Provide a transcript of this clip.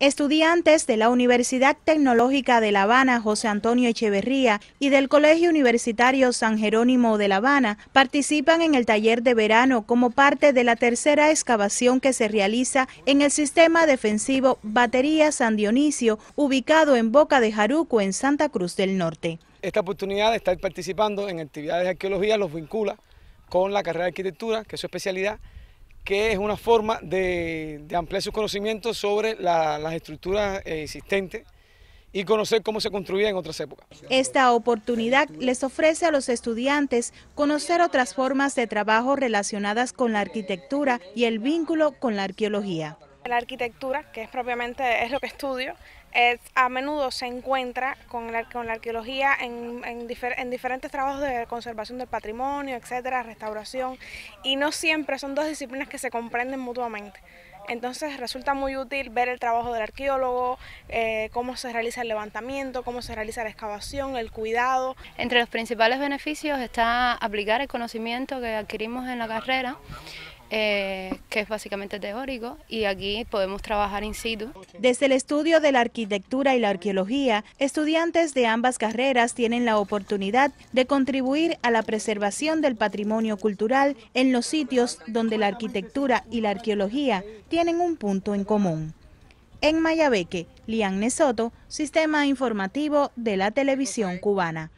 Estudiantes de la Universidad Tecnológica de La Habana, José Antonio Echeverría, y del Colegio Universitario San Jerónimo de La Habana participan en el taller de verano como parte de la tercera excavación que se realiza en el sistema defensivo Batería San Dionisio, ubicado en Boca de Jaruco, en Santa Cruz del Norte. Esta oportunidad de estar participando en actividades de arqueología los vincula con la carrera de arquitectura, que es su especialidad, que es una forma de, ampliar sus conocimientos sobre las estructuras eh, existentes y conocer cómo se construía en otras épocas. Esta oportunidad les ofrece a los estudiantes conocer otras formas de trabajo relacionadas con la arquitectura y el vínculo con la arqueología. La arquitectura, que es propiamente es lo que estudio, a menudo se encuentra con la, con la arqueología en, en, diferentes trabajos de conservación del patrimonio, etcétera, restauración, y no siempre son dos disciplinas que se comprenden mutuamente. Entonces resulta muy útil ver el trabajo del arqueólogo, eh, cómo se realiza el levantamiento, cómo se realiza la excavación, el cuidado. Entre los principales beneficios está aplicar el conocimiento que adquirimos en la carrera eh, que es básicamente teórico, y aquí podemos trabajar in situ. Desde el estudio de la arquitectura y la arqueología, estudiantes de ambas carreras tienen la oportunidad de contribuir a la preservación del patrimonio cultural en los sitios donde la arquitectura y la arqueología tienen un punto en común. En Mayabeque, Lian Soto, Sistema Informativo de la Televisión Cubana.